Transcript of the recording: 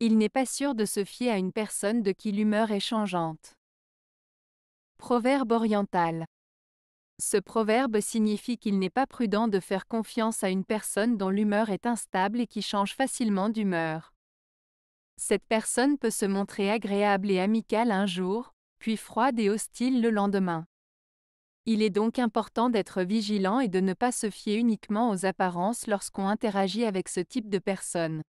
il n'est pas sûr de se fier à une personne de qui l'humeur est changeante. Proverbe oriental. Ce proverbe signifie qu'il n'est pas prudent de faire confiance à une personne dont l'humeur est instable et qui change facilement d'humeur. Cette personne peut se montrer agréable et amicale un jour, puis froide et hostile le lendemain. Il est donc important d'être vigilant et de ne pas se fier uniquement aux apparences lorsqu'on interagit avec ce type de personne.